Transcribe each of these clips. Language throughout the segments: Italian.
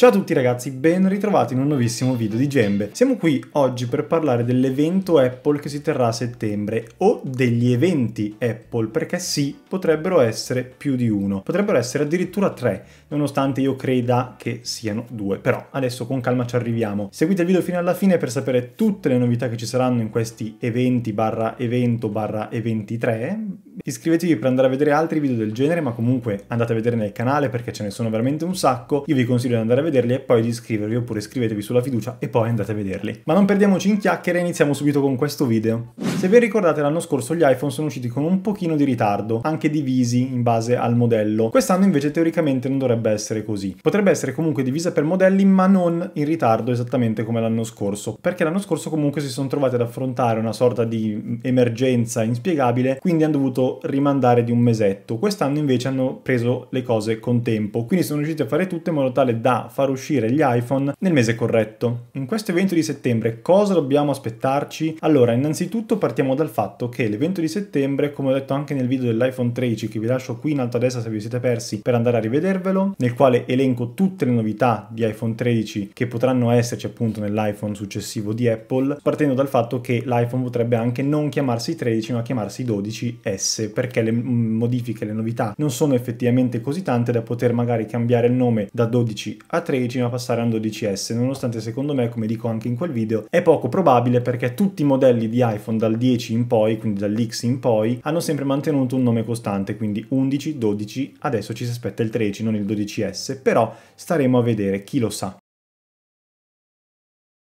Ciao a tutti ragazzi, ben ritrovati in un nuovissimo video di Gembe. Siamo qui oggi per parlare dell'evento Apple che si terrà a settembre o degli eventi Apple perché sì, potrebbero essere più di uno, potrebbero essere addirittura tre, nonostante io creda che siano due, però adesso con calma ci arriviamo. Seguite il video fino alla fine per sapere tutte le novità che ci saranno in questi eventi barra evento barra eventi 3 Iscrivetevi per andare a vedere altri video del genere, ma comunque andate a vedere nel canale perché ce ne sono veramente un sacco. Io vi consiglio di andare a vederli e poi di iscrivervi oppure iscrivetevi sulla fiducia e poi andate a vederli. Ma non perdiamoci in chiacchiere e iniziamo subito con questo video. Se vi ricordate l'anno scorso gli iPhone sono usciti con un pochino di ritardo, anche divisi in base al modello. Quest'anno invece teoricamente non dovrebbe essere così. Potrebbe essere comunque divisa per modelli ma non in ritardo esattamente come l'anno scorso, perché l'anno scorso comunque si sono trovati ad affrontare una sorta di emergenza inspiegabile, quindi hanno dovuto rimandare di un mesetto. Quest'anno invece hanno preso le cose con tempo, quindi sono riusciti a fare tutto in modo tale da far uscire gli iPhone nel mese corretto. In questo evento di settembre cosa dobbiamo aspettarci? Allora, innanzitutto partiamo dal fatto che l'evento di settembre, come ho detto anche nel video dell'iPhone 13 che vi lascio qui in alto a destra se vi siete persi per andare a rivedervelo, nel quale elenco tutte le novità di iPhone 13 che potranno esserci appunto nell'iPhone successivo di Apple, partendo dal fatto che l'iPhone potrebbe anche non chiamarsi 13 ma chiamarsi 12S complesse perché le modifiche, le novità non sono effettivamente così tante da poter magari cambiare il nome da 12 a 13 ma passare a un 12S, nonostante secondo me, come dico anche in quel video, è poco probabile perché tutti i modelli di iPhone dal 10 in poi, quindi dall'X in poi, hanno sempre mantenuto un nome costante, quindi 11, 12, adesso ci si aspetta il 13, non il 12S, però staremo a vedere, chi lo sa.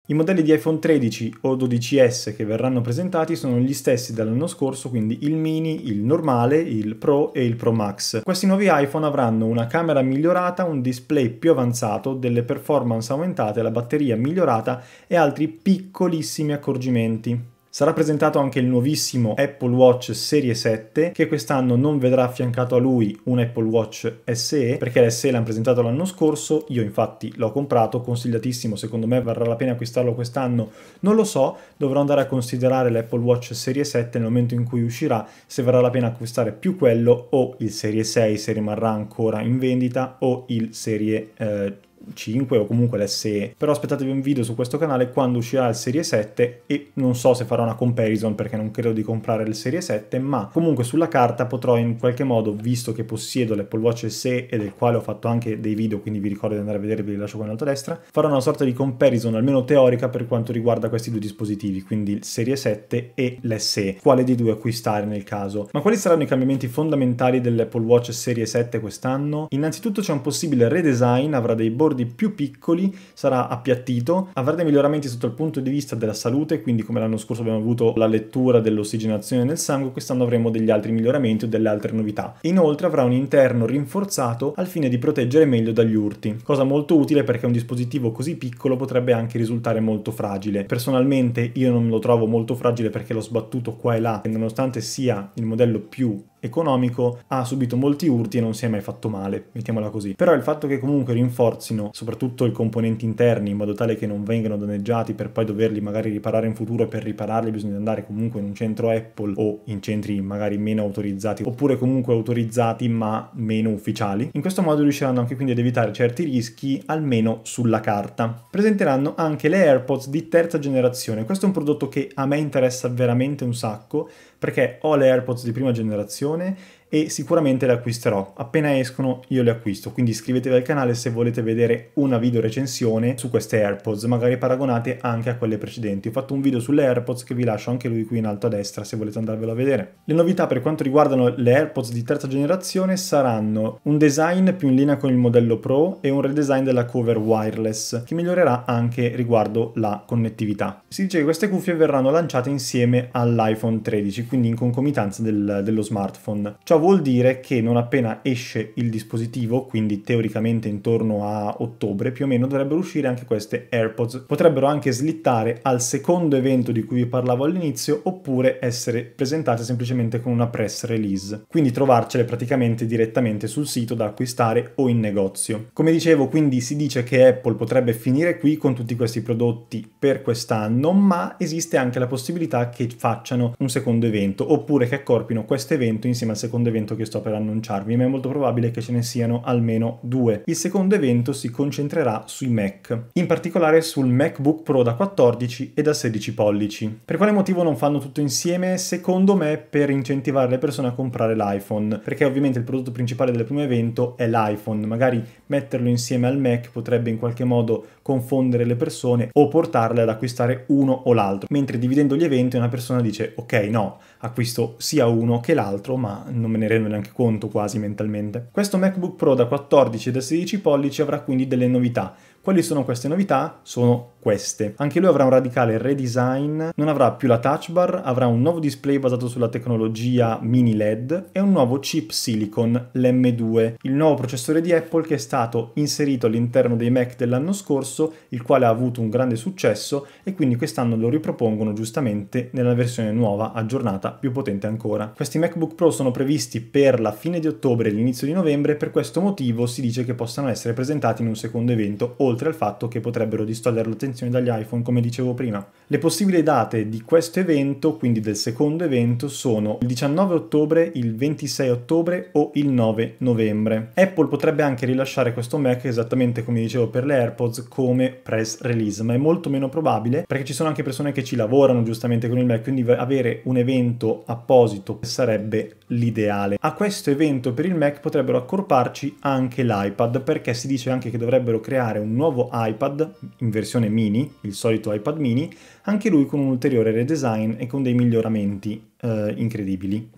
I modelli di iPhone 13 o 12S che verranno presentati sono gli stessi dell'anno scorso, quindi il mini, il normale, il Pro e il Pro Max. Questi nuovi iPhone avranno una camera migliorata, un display più avanzato, delle performance aumentate, la batteria migliorata e altri piccolissimi accorgimenti. Sarà presentato anche il nuovissimo Apple Watch Serie 7 che quest'anno non vedrà affiancato a lui un Apple Watch SE perché l'SE l'hanno presentato l'anno scorso, io infatti l'ho comprato, consigliatissimo, secondo me varrà la pena acquistarlo quest'anno, non lo so, dovrò andare a considerare l'Apple Watch Serie 7 nel momento in cui uscirà, se varrà la pena acquistare più quello o il Serie 6 se rimarrà ancora in vendita o il Serie eh, 5 o comunque l'SE, però aspettatevi un video su questo canale quando uscirà il Serie 7 e non so se farò una comparison perché non credo di comprare il Serie 7, ma comunque sulla carta potrò in qualche modo, visto che possiedo l'Apple Watch SE e del quale ho fatto anche dei video, quindi vi ricordo di andare a vedere, vi lascio qua in alto a destra, farò una sorta di comparison almeno teorica per quanto riguarda questi due dispositivi, quindi il Serie 7 e l'SE, quale dei due acquistare nel caso. Ma quali saranno i cambiamenti fondamentali dell'Apple Watch Serie 7 quest'anno? Innanzitutto c'è un possibile redesign, avrà dei bordi bordi più piccoli, sarà appiattito, avrà dei miglioramenti sotto il punto di vista della salute, quindi come l'anno scorso abbiamo avuto la lettura dell'ossigenazione nel sangue, quest'anno avremo degli altri miglioramenti o delle altre novità. Inoltre avrà un interno rinforzato al fine di proteggere meglio dagli urti, cosa molto utile perché un dispositivo così piccolo potrebbe anche risultare molto fragile. Personalmente io non lo trovo molto fragile perché l'ho sbattuto qua e là, e nonostante sia il modello più economico, ha subito molti urti e non si è mai fatto male, mettiamola così. Però il fatto che comunque rinforzino soprattutto i componenti interni in modo tale che non vengano danneggiati per poi doverli magari riparare in futuro e per ripararli bisogna andare comunque in un centro Apple o in centri magari meno autorizzati oppure comunque autorizzati ma meno ufficiali. In questo modo riusciranno anche quindi ad evitare certi rischi almeno sulla carta. Presenteranno anche le AirPods di terza generazione. Questo è un prodotto che a me interessa veramente un sacco perché ho le AirPods di prima generazione e sicuramente le acquisterò. Appena escono io le acquisto, quindi iscrivetevi al canale se volete vedere una video recensione su queste AirPods, magari paragonate anche a quelle precedenti. Ho fatto un video sulle AirPods che vi lascio anche lui qui in alto a destra se volete andarvelo a vedere. Le novità per quanto riguardano le AirPods di terza generazione saranno un design più in linea con il modello Pro e un redesign della cover wireless che migliorerà anche riguardo la connettività. Si dice che queste cuffie verranno lanciate insieme all'iPhone 13, quindi in concomitanza del, dello smartphone. Ciò vuol dire che non appena esce il dispositivo, quindi teoricamente intorno a ottobre più o meno, dovrebbero uscire anche queste AirPods. Potrebbero anche slittare al secondo evento di cui vi parlavo all'inizio oppure essere presentate semplicemente con una press release. Quindi trovarcele praticamente direttamente sul sito da acquistare o in negozio. Come dicevo, quindi si dice che Apple potrebbe finire qui con tutti questi prodotti per quest'anno, ma esiste anche la possibilità che facciano un secondo evento oppure che accorpino questo evento insieme al secondo evento evento che sto per annunciarvi, ma è molto probabile che ce ne siano almeno due. Il secondo evento si concentrerà sui Mac, in particolare sul MacBook Pro da 14 e da 16 pollici. Per quale motivo non fanno tutto insieme? Secondo me per incentivare le persone a comprare l'iPhone, perché ovviamente il prodotto principale del primo evento è l'iPhone, magari metterlo insieme al Mac potrebbe in qualche modo confondere le persone o portarle ad acquistare uno o l'altro, mentre dividendo gli eventi una persona dice ok no, acquisto sia uno che l'altro ma non mi me ne rendo neanche conto quasi mentalmente. Questo MacBook Pro da 14 e da 16 pollici avrà quindi delle novità, quali sono queste novità? Sono queste. Anche lui avrà un radicale redesign, non avrà più la touch bar, avrà un nuovo display basato sulla tecnologia mini LED e un nuovo chip silicon, l'M2, il nuovo processore di Apple che è stato inserito all'interno dei Mac dell'anno scorso, il quale ha avuto un grande successo e quindi quest'anno lo ripropongono giustamente nella versione nuova, aggiornata, più potente ancora. Questi MacBook Pro sono previsti per la fine di ottobre e l'inizio di novembre, per questo motivo si dice che possano essere presentati in un secondo evento, oltre oltre al fatto che potrebbero distogliere l'attenzione dagli iPhone, come dicevo prima. Le possibili date di questo evento, quindi del secondo evento, sono il 19 ottobre, il 26 ottobre o il 9 novembre. Apple potrebbe anche rilasciare questo Mac esattamente come dicevo per le AirPods come press release, ma è molto meno probabile perché ci sono anche persone che ci lavorano giustamente con il Mac, quindi avere un evento apposito sarebbe l'ideale. A questo evento per il Mac potrebbero accorparci anche l'iPad perché si dice anche che dovrebbero creare un nuovo iPad in versione mini, il solito iPad mini, anche lui con un ulteriore redesign e con dei miglioramenti eh, incredibili.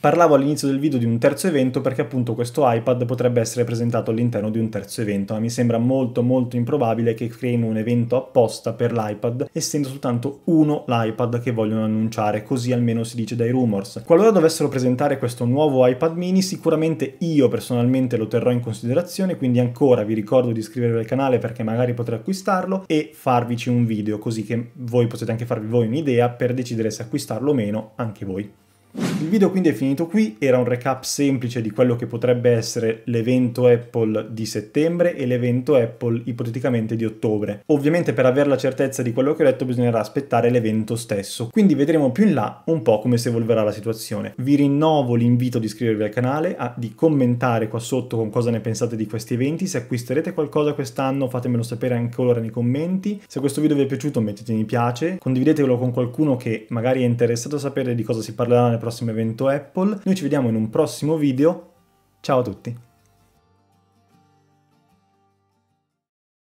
Parlavo all'inizio del video di un terzo evento perché appunto questo iPad potrebbe essere presentato all'interno di un terzo evento, ma mi sembra molto molto improbabile che creino un evento apposta per l'iPad, essendo soltanto uno l'iPad che vogliono annunciare, così almeno si dice dai rumors. Qualora dovessero presentare questo nuovo iPad mini, sicuramente io personalmente lo terrò in considerazione, quindi ancora vi ricordo di iscrivervi al canale perché magari potrei acquistarlo e farvici un video, così che voi potete anche farvi voi un'idea per decidere se acquistarlo o meno anche voi. Il video quindi è finito qui, era un recap semplice di quello che potrebbe essere l'evento Apple di settembre e l'evento Apple ipoteticamente di ottobre. Ovviamente per avere la certezza di quello che ho detto bisognerà aspettare l'evento stesso, quindi vedremo più in là un po' come si evolverà la situazione. Vi rinnovo l'invito di iscrivervi al canale, a, di commentare qua sotto con cosa ne pensate di questi eventi, se acquisterete qualcosa quest'anno fatemelo sapere anche ora nei commenti, se questo video vi è piaciuto mettete mi piace, condividetelo con qualcuno che magari è interessato a sapere di cosa si parlerà nel prossimo evento Apple. Noi ci vediamo in un prossimo video. Ciao a tutti!